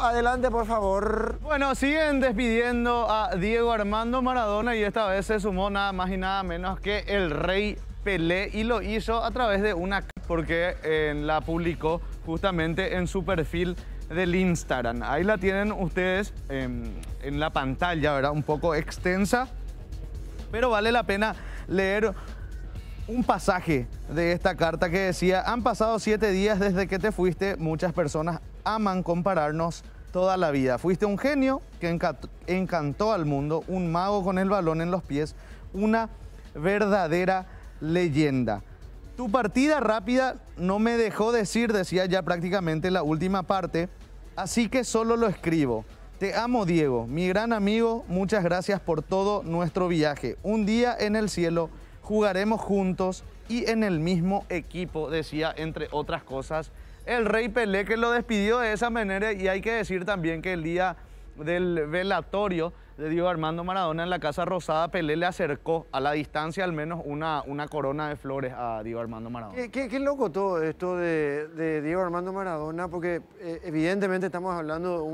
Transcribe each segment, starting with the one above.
adelante, por favor. Bueno, siguen despidiendo a Diego Armando Maradona y esta vez se sumó nada más y nada menos que el rey Pelé y lo hizo a través de una... porque eh, la publicó justamente en su perfil del Instagram. Ahí la tienen ustedes em, en la pantalla, ¿verdad? Un poco extensa, pero vale la pena leer un pasaje de esta carta que decía, han pasado siete días desde que te fuiste, muchas personas aman compararnos toda la vida. Fuiste un genio que encantó al mundo, un mago con el balón en los pies, una verdadera leyenda. Tu partida rápida no me dejó decir, decía ya prácticamente la última parte, así que solo lo escribo. Te amo Diego, mi gran amigo, muchas gracias por todo nuestro viaje. Un día en el cielo jugaremos juntos y en el mismo equipo, decía entre otras cosas el rey Pelé que lo despidió de esa manera y hay que decir también que el día del velatorio de Diego Armando Maradona en la Casa Rosada, Pelé le acercó a la distancia al menos una, una corona de flores a Diego Armando Maradona. Qué, loco todo esto de, Diego Armando Maradona, porque eh, evidentemente estamos hablando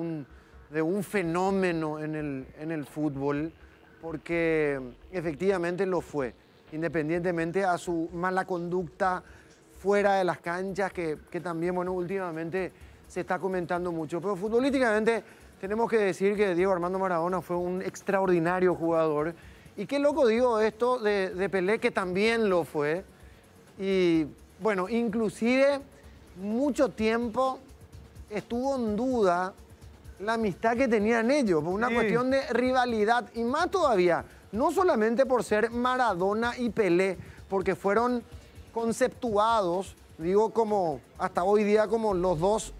de un, fenómeno en el, en el fútbol, porque efectivamente lo fue, independientemente a su mala conducta, fuera de las canchas, que, también, bueno, últimamente se está comentando mucho. Pero futbolísticamente tenemos que decir que Diego Armando Maradona fue un extraordinario jugador. Y qué loco digo esto de, Pelé, que también lo fue. Y bueno, inclusive mucho tiempo estuvo en duda la amistad que tenían ellos, por una cuestión de rivalidad y más todavía, no solamente por ser Maradona y Pelé, porque fueron conceptuados, digo como hasta hoy día como los dos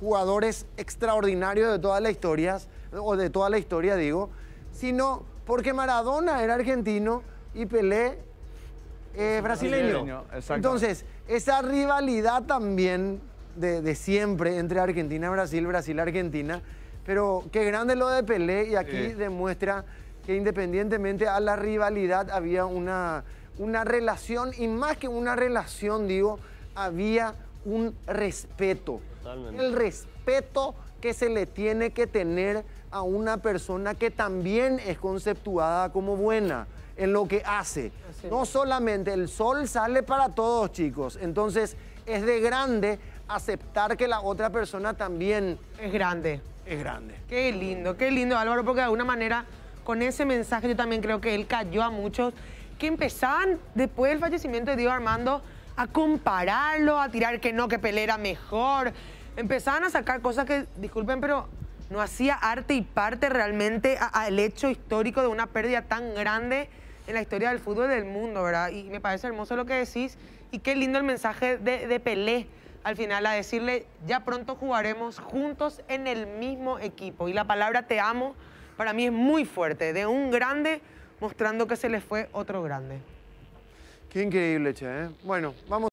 jugadores extraordinarios de todas las historias, o de toda la historia digo, sino porque Maradona era argentino y Pelé eh, brasileño. Entonces, esa rivalidad también de, siempre entre Argentina-Brasil, Brasil-Argentina, pero qué grande lo de Pelé y aquí demuestra que independientemente a la rivalidad había una una relación, y más que una relación, digo, había un respeto. El respeto que se le tiene que tener a una persona que también es conceptuada como buena en lo que hace. no solamente el sol sale para todos, chicos. Entonces, es de grande aceptar que la otra persona también... Es grande. Es grande. Qué lindo, qué lindo, Álvaro, porque de alguna manera, con ese mensaje yo también creo que él cayó a muchos que empezaban después del fallecimiento de Diego Armando a compararlo, a tirar que no, que Pelé era mejor. Empezaban a sacar cosas que, disculpen, pero no hacía arte y parte realmente al hecho histórico de una pérdida tan grande en la historia del fútbol del mundo, ¿verdad? Y me parece hermoso lo que decís y qué lindo el mensaje de, de Pelé al final a decirle, ya pronto jugaremos juntos en el mismo equipo. Y la palabra te amo para mí es muy fuerte, de un grande mostrando que se les fue otro grande. Qué increíble, Che. ¿eh? Bueno, vamos.